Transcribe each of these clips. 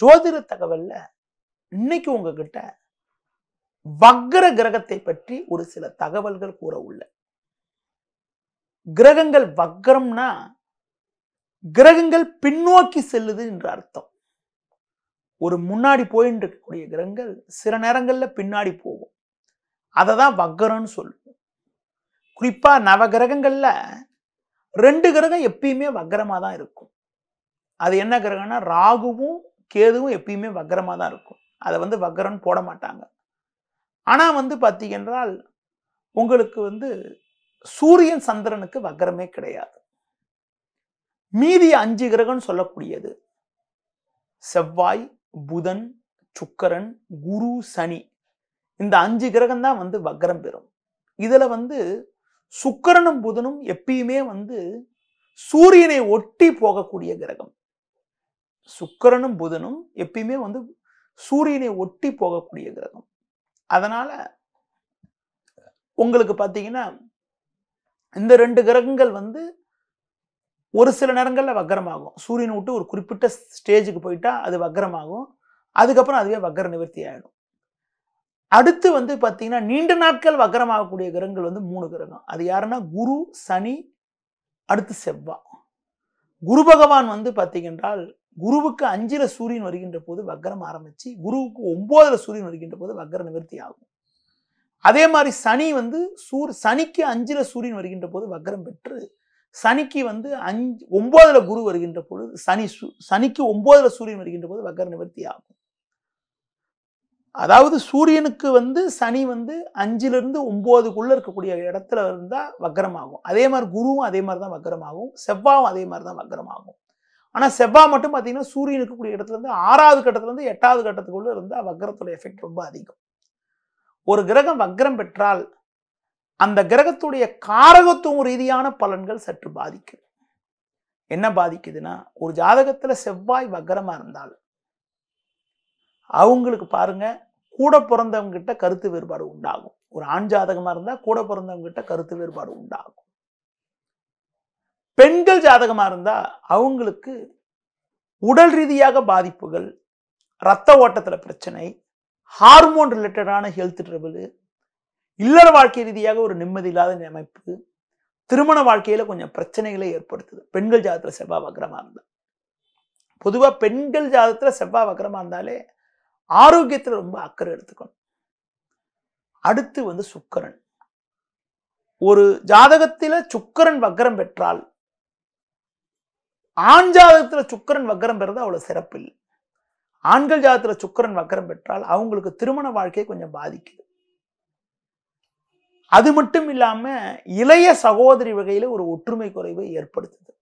ஜோதிட தகவல்ல இன்னைக்கு உங்ககிட்ட வக்ர கிரகத்தை பற்றி ஒரு சில தகவல்கள் கூற உள்ள கிரகங்கள் வக்கரம்னா கிரகங்கள் பின்னோக்கி செல்லுது என்று அர்த்தம் ஒரு முன்னாடி போயின் இருக்கக்கூடிய கிரகங்கள் சில நேரங்களில் பின்னாடி போகும் அதை தான் வக்கரம்னு சொல்லுவோம் குறிப்பாக நவ கிரகங்கள்ல ரெண்டு கிரகம் எப்பயுமே வக்ரமாக தான் இருக்கும் அது என்ன கிரகம்னா ராகுவும் கேதுவும் எப்பயுமே வக்கரமாக தான் இருக்கும் அதை வந்து வக்கரம்னு போட மாட்டாங்க ஆனால் வந்து பார்த்தீங்கன்றால் உங்களுக்கு வந்து சூரியன் சந்திரனுக்கு வக்கரமே கிடையாது மீதி அஞ்சு கிரகம் சொல்லக்கூடியது செவ்வாய் புதன் சுக்கரன் குரு சனி இந்த அஞ்சு கிரகம் தான் வந்து வக்கரம் பெறும் இதில் வந்து சுக்கரனும் புதனும் எப்பயுமே வந்து சூரியனை ஒட்டி போகக்கூடிய கிரகம் சுக்கரனும் புதனும் எப்பயுமே வந்து சூரியனை ஒட்டி போகக்கூடிய கிரகம் அதனால உங்களுக்கு பார்த்தீங்கன்னா இந்த ரெண்டு கிரகங்கள் வந்து ஒரு சில நேரங்களில் வக்கரமாகும் சூரியனை விட்டு ஒரு குறிப்பிட்ட ஸ்டேஜுக்கு போயிட்டா அது வக்கரமாகும் அதுக்கப்புறம் அதுவே வக்கர நிவர்த்தி ஆகிடும் அடுத்து வந்து பார்த்தீங்கன்னா நீண்ட நாட்கள் வக்கரமாகக்கூடிய கிரகங்கள் வந்து மூணு கிரகம் அது யாருன்னா குரு சனி அடுத்து செவ்வா குரு பகவான் வந்து பார்த்தீங்கன்றால் குருவுக்கு அஞ்சில் சூரியன் வருகின்ற போது வக்ரம் ஆரம்பித்து குருவுக்கு ஒம்போதில் சூரியன் வருகின்ற போது வக்ர நிவர்த்தி ஆகும் அதே மாதிரி சனி வந்து சூர் சனிக்கு அஞ்சில் சூரியன் வருகின்ற போது வக்ரம் பெற்று சனிக்கு வந்து அஞ்சு ஒம்போதில் குரு வருகின்ற பொழுது சனி சு சனிக்கு ஒம்போதில் சூரியன் வருகின்ற போது வக்ர நிவர்த்தி ஆகும் அதாவது சூரியனுக்கு வந்து சனி வந்து அஞ்சிலிருந்து ஒம்போதுக்குள்ளே இருக்கக்கூடிய இடத்துல இருந்தால் வக்ரமாகும் அதே மாதிரி குருவும் அதே மாதிரி தான் வக்ரமாகும் செவ்வாவும் அதே மாதிரி தான் வக்ரமாகும் ஆனால் செவ்வா மட்டும் பார்த்தீங்கன்னா சூரியன் இருக்கக்கூடிய இடத்துலேருந்து ஆறாவது கட்டத்துலேருந்து எட்டாவது கட்டத்துக்குள்ளே இருந்தால் வக்ரத்தோட எஃபெக்ட் ரொம்ப அதிகம் ஒரு கிரகம் வக்ரம் பெற்றால் அந்த கிரகத்துடைய காரகத்துவம் ரீதியான பலன்கள் சற்று பாதிக்குது என்ன பாதிக்குதுன்னா ஒரு ஜாதகத்தில் செவ்வாய் வக்ரமாக இருந்தால் அவங்களுக்கு பாருங்க கூட பிறந்தவங்க கிட்ட கருத்து வேறுபாடு உண்டாகும் ஒரு ஆண் ஜாதகமாக இருந்தால் கூட பிறந்தவங்க கிட்ட கருத்து வேறுபாடு உண்டாகும் பெண்கள் ஜாதகமாக இருந்தால் அவங்களுக்கு உடல் ரீதியாக பாதிப்புகள் இரத்த ஓட்டத்தில் பிரச்சனை ஹார்மோன் ரிலேட்டடான ஹெல்த் ட்ரபிள் இல்லற வாழ்க்கை ரீதியாக ஒரு நிம்மதி இல்லாத அமைப்பு திருமண வாழ்க்கையில் கொஞ்சம் பிரச்சனைகளை ஏற்படுத்துது பெண்கள் ஜாதத்தில் செவ்வாய் வக்கரமாக இருந்தால் பொதுவாக பெண்கள் ஜாதத்தில் செவ்வாய் வக்கரமாக இருந்தாலே ஆரோக்கியத்தில் ரொம்ப அக்கறை எடுத்துக்கணும் அடுத்து வந்து சுக்கரன் ஒரு ஜாதகத்தில் சுக்கரன் வக்கரம் பெற்றால் ஆண் ஜாதகத்தில் சுக்கரன் வக்கரம் பெறது அவ்வளோ சிறப்பு இல்லை ஆண்கள் ஜாதகத்தில் சுக்கரன் வக்கரம் பெற்றால் அவங்களுக்கு திருமண வாழ்க்கையை கொஞ்சம் பாதிக்குது அது மட்டும் இல்லாமல் இளைய சகோதரி வகையில் ஒரு ஒற்றுமை குறைவை ஏற்படுத்துது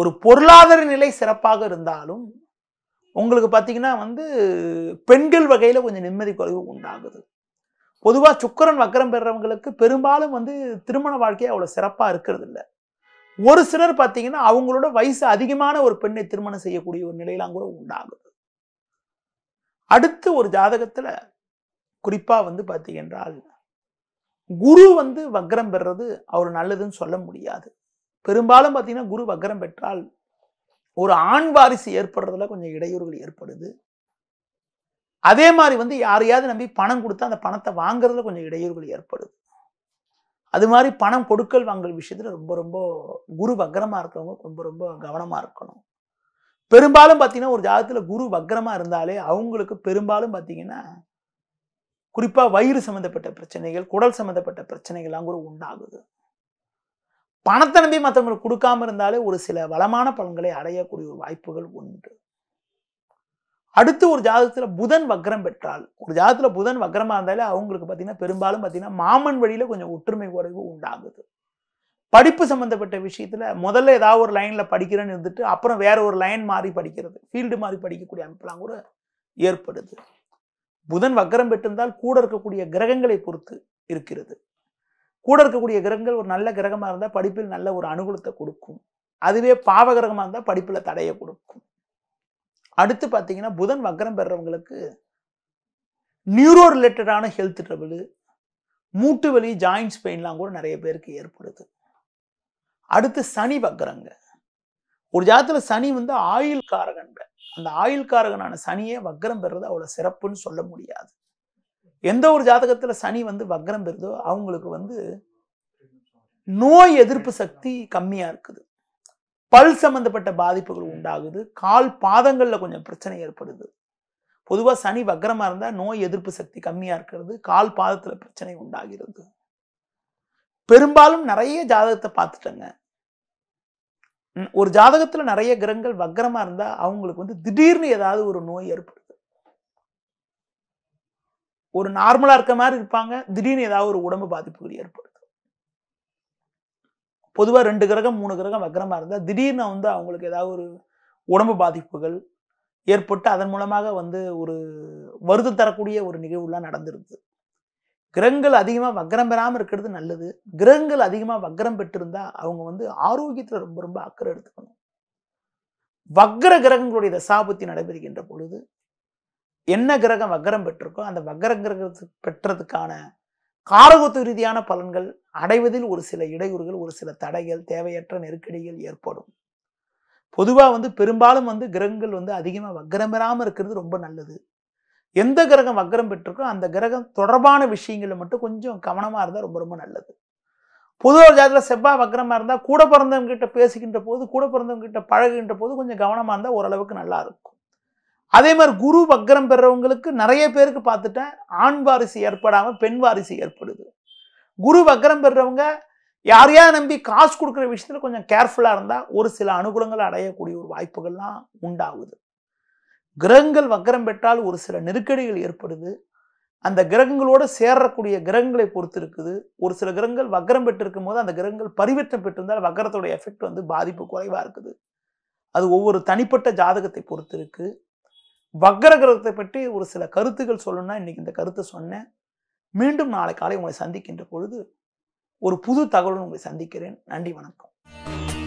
ஒரு பொருளாதார நிலை சிறப்பாக இருந்தாலும் உங்களுக்கு பார்த்தீங்கன்னா வந்து பெண்கள் வகையில் கொஞ்சம் நிம்மதி குறைவு உண்டாகுது பொதுவாக சுக்கரன் வக்கரம் பெறவங்களுக்கு பெரும்பாலும் வந்து திருமண வாழ்க்கையை அவ்வளோ சிறப்பாக இருக்கிறது இல்லை ஒரு சிலர் பார்த்தீங்கன்னா அவங்களோட வயசு அதிகமான ஒரு பெண்ணை திருமணம் செய்யக்கூடிய ஒரு நிலையெல்லாம் கூட உண்டாகுது அடுத்து ஒரு ஜாதகத்தில் குறிப்பாக வந்து பார்த்தீங்கன்றால் குரு வந்து வக்ரம் பெறுறது அவர் நல்லதுன்னு சொல்ல முடியாது பெரும்பாலும் பார்த்தீங்கன்னா குரு வக்ரம் பெற்றால் ஒரு ஆண் வாரிசு ஏற்படுறதுல கொஞ்சம் இடையூறுகள் ஏற்படுது அதே மாதிரி வந்து யாரையாவது நம்பி பணம் கொடுத்தா அந்த பணத்தை வாங்குறதுல கொஞ்சம் இடையூறுகள் ஏற்படுது அது மாதிரி பணம் கொடுக்கல் வாங்கல் விஷயத்தில் ரொம்ப ரொம்ப குரு வக்கரமாக இருக்கிறவங்க ரொம்ப ரொம்ப கவனமாக இருக்கணும் பெரும்பாலும் பார்த்தீங்கன்னா ஒரு ஜாதகத்தில் குரு வக்கரமாக இருந்தாலே அவங்களுக்கு பெரும்பாலும் பார்த்தீங்கன்னா குறிப்பாக வயிறு சம்மந்தப்பட்ட பிரச்சனைகள் குடல் சம்மந்தப்பட்ட பிரச்சனைகள்லாம் கூட உண்டாகுது பணத்தை நம்பி மற்றவங்களுக்கு கொடுக்காம இருந்தாலே ஒரு சில வளமான பலன்களை அடையக்கூடிய ஒரு வாய்ப்புகள் உண்டு அடுத்து ஒரு ஜாதகத்தில் புதன் வக்ரம் பெற்றால் ஒரு ஜாதகத்தில் புதன் வக்ரமாக இருந்தாலே அவங்களுக்கு பார்த்தீங்கன்னா பெரும்பாலும் பார்த்தீங்கன்னா மாமன் வழியில் கொஞ்சம் ஒற்றுமை குறைவு உண்டாகுது படிப்பு சம்மந்தப்பட்ட விஷயத்தில் முதல்ல ஏதாவது ஒரு லைனில் படிக்கிறேன்னு இருந்துட்டு அப்புறம் வேற ஒரு லைன் மாறி படிக்கிறது ஃபீல்டு மாறி படிக்கக்கூடிய அமைப்பெல்லாம் கூட ஏற்படுது புதன் வக்ரம் பெற்றிருந்தால் கூட இருக்கக்கூடிய கிரகங்களை பொறுத்து இருக்கிறது கூட இருக்கக்கூடிய கிரகங்கள் ஒரு நல்ல கிரகமாக இருந்தால் படிப்பில் நல்ல ஒரு அனுகூலத்தை கொடுக்கும் அதுவே பாவ கிரகமாக இருந்தால் படிப்பில் தடையை கொடுக்கும் அடுத்து பார்த்தீங்கன்னா புதன் வக்கரம் பெறுறவங்களுக்கு நியூரோ ரிலேட்டடான ஹெல்த் ட்ரபிள் மூட்டு வலி ஜாயின்ஸ் பெயின்லாம் கூட நிறைய பேருக்கு ஏற்படுது அடுத்து சனி வக்கரங்க ஒரு ஜாதத்தில் சனி வந்து ஆயுள் காரகன்க அந்த ஆயுள் காரகனான சனியே வக்ரம் பெறுறது அவ்வளோ சிறப்புன்னு சொல்ல முடியாது எந்த ஒரு ஜாதகத்தில் சனி வந்து வக்ரம் பெறுதோ அவங்களுக்கு வந்து நோய் எதிர்ப்பு சக்தி கம்மியாக இருக்குது பல் சம்மந்தப்பட்ட பாதிப்புகள் உண்டாகுது கால் பாதங்களில் கொஞ்சம் பிரச்சனை ஏற்படுது பொதுவாக சனி வக்கரமாக இருந்தால் நோய் எதிர்ப்பு சக்தி கம்மியாக இருக்கிறது கால் பாதத்தில் பிரச்சனை உண்டாகிறது பெரும்பாலும் நிறைய ஜாதகத்தை பார்த்துட்டேங்க ஒரு ஜாதகத்தில் நிறைய கிரகங்கள் வக்கரமாக இருந்தால் அவங்களுக்கு வந்து திடீர்னு ஏதாவது ஒரு நோய் ஏற்படுது ஒரு நார்மலாக இருக்க மாதிரி இருப்பாங்க திடீர்னு ஏதாவது ஒரு உடம்பு பாதிப்புகள் ஏற்படும் பொதுவாக ரெண்டு கிரகம் மூணு கிரகம் வக்கரமாக இருந்தால் திடீர்னு வந்து அவங்களுக்கு ஏதாவது ஒரு உடம்பு பாதிப்புகள் ஏற்பட்டு அதன் மூலமாக வந்து ஒரு வருது தரக்கூடிய ஒரு நிகழ்வுலாம் நடந்துருது கிரகங்கள் அதிகமாக வக்கரம் பெறாமல் இருக்கிறது நல்லது கிரகங்கள் அதிகமாக வக்கரம் பெற்றிருந்தா அவங்க வந்து ஆரோக்கியத்தில் ரொம்ப ரொம்ப அக்கறை எடுத்துக்கணும் வக்கர கிரகங்களுடைய தசாபத்தி நடைபெறுகின்ற பொழுது என்ன கிரகம் வக்கரம் பெற்றிருக்கோ அந்த வக்கர கிரகத்துக்கு பெற்றதுக்கான காரகத்து ரீதியான பலன்கள் அடைவதில் ஒரு சில இடையூறுகள் ஒரு சில தடைகள் தேவையற்ற நெருக்கடிகள் ஏற்படும் பொதுவாக வந்து பெரும்பாலும் வந்து கிரகங்கள் வந்து அதிகமாக வக்கரம் பெறாமல் இருக்கிறது ரொம்ப நல்லது எந்த கிரகம் வக்கரம் பெற்றிருக்கோ அந்த கிரகம் தொடர்பான விஷயங்களில் மட்டும் கொஞ்சம் கவனமாக இருந்தால் ரொம்ப ரொம்ப நல்லது பொதுவாக ஜாதியில் செவ்வாய் வக்கரமாக இருந்தால் கூட பிறந்தவங்ககிட்ட பேசுகின்ற போது கூட பிறந்தவங்ககிட்ட பழகுகின்ற போது கொஞ்சம் கவனமாக இருந்தால் ஓரளவுக்கு நல்லா இருக்கும் அதே மாதிரி குரு வக்ரம் பெறவங்களுக்கு நிறைய பேருக்கு பார்த்துட்டேன் ஆண் வாரிசு ஏற்படாமல் பெண் வாரிசு ஏற்படுது குரு வக்ரம் பெறவங்க யாரையா நம்பி காசு கொடுக்குற விஷயத்தில் கொஞ்சம் கேர்ஃபுல்லாக இருந்தால் ஒரு சில அனுகூலங்களை அடையக்கூடிய ஒரு வாய்ப்புகள்லாம் உண்டாகுது கிரகங்கள் வக்கரம் பெற்றால் ஒரு சில நெருக்கடிகள் ஏற்படுது அந்த கிரகங்களோடு சேரக்கூடிய கிரகங்களை பொறுத்து இருக்குது ஒரு சில கிரகங்கள் வக்கரம் பெற்றிருக்கும் போது அந்த கிரகங்கள் பரிவர்த்தம் பெற்றிருந்தால் வக்கரத்தோடைய எஃபெக்ட் வந்து பாதிப்பு குறைவாக இருக்குது அது ஒவ்வொரு தனிப்பட்ட ஜாதகத்தை பொறுத்து இருக்குது வக்கர கிரகத்தை பற்றி ஒரு சில கருத்துக்கள் சொல்லணும்னா இன்னைக்கு இந்த கருத்தை சொன்னேன் மீண்டும் நாளை காலை உங்களை சந்திக்கின்ற பொழுது ஒரு புது தகவலுடன் உங்களை சந்திக்கிறேன் நன்றி வணக்கம்